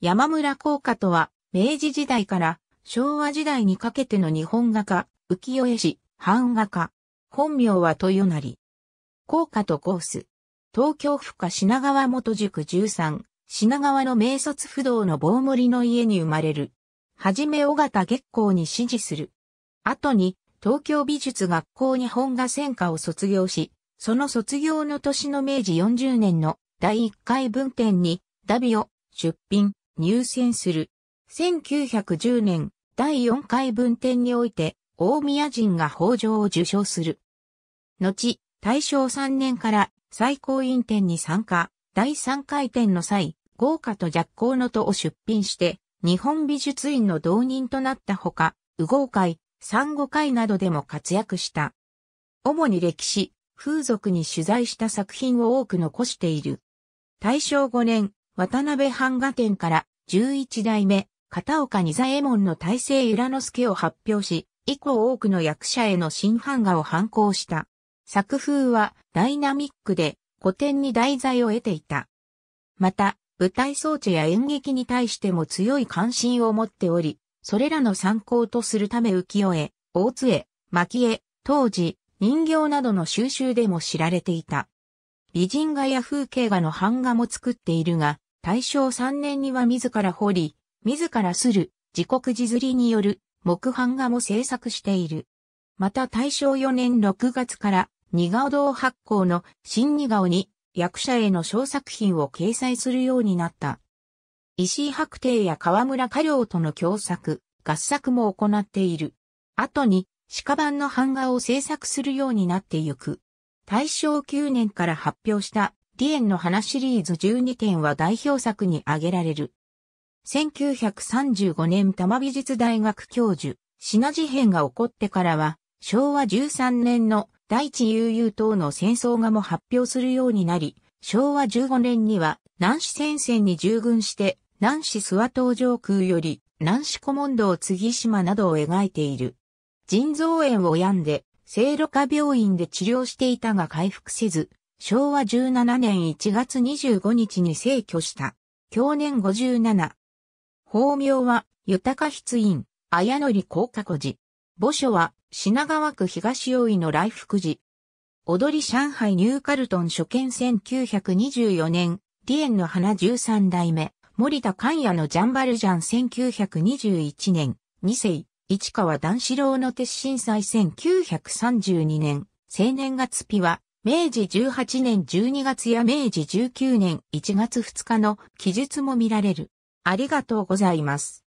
山村効果とは、明治時代から昭和時代にかけての日本画家、浮世絵師、版画家。本名は豊成。効果とコース。東京府下品川元塾13、品川の名卒不動の棒森の家に生まれる。はじめ尾形月光に支持する。後に、東京美術学校日本画専科を卒業し、その卒業の年の明治40年の第1回文展に、ダビを出品。入選する。1910年、第4回文典において、大宮人が北条を受賞する。後、大正3年から最高院展に参加、第3回展の際、豪華と若光のとを出品して、日本美術院の同人となったほか、右豪会、三五会などでも活躍した。主に歴史、風俗に取材した作品を多く残している。大正5年、渡辺版画展から11代目、片岡仁左衛門の大成由良之助を発表し、以降多くの役者への新版画を反抗した。作風はダイナミックで古典に題材を得ていた。また、舞台装置や演劇に対しても強い関心を持っており、それらの参考とするため浮世絵、大津絵、蒔絵、当時、人形などの収集でも知られていた。美人画や風景画の版画も作っているが、大正3年には自ら掘り、自らする、自国地釣りによる木版画も制作している。また大正4年6月から似顔堂発行の新似顔に役者への小作品を掲載するようになった。石井白帝や河村家良との共作、合作も行っている。後に鹿版の版画を制作するようになってゆく。大正9年から発表したディエンの花シリーズ12点は代表作に挙げられる。1935年多摩美術大学教授、品事変が起こってからは、昭和13年の第一悠々等の戦争画も発表するようになり、昭和15年には南市戦線に従軍して、南市諏訪島上空より南市古門道継島などを描いている。腎臓炎を病んで、聖路加病院で治療していたが回復せず、昭和17年1月25日に逝去した。去年57。法名は、豊筆院、綾則高加古寺。墓所は、品川区東大井の来福寺。踊り上海ニューカルトン初見1924年、リエンの花13代目、森田寛也のジャンバルジャン1921年、二世、市川段四郎の鉄震災1932年、青年月日は、明治18年12月や明治19年1月2日の記述も見られる。ありがとうございます。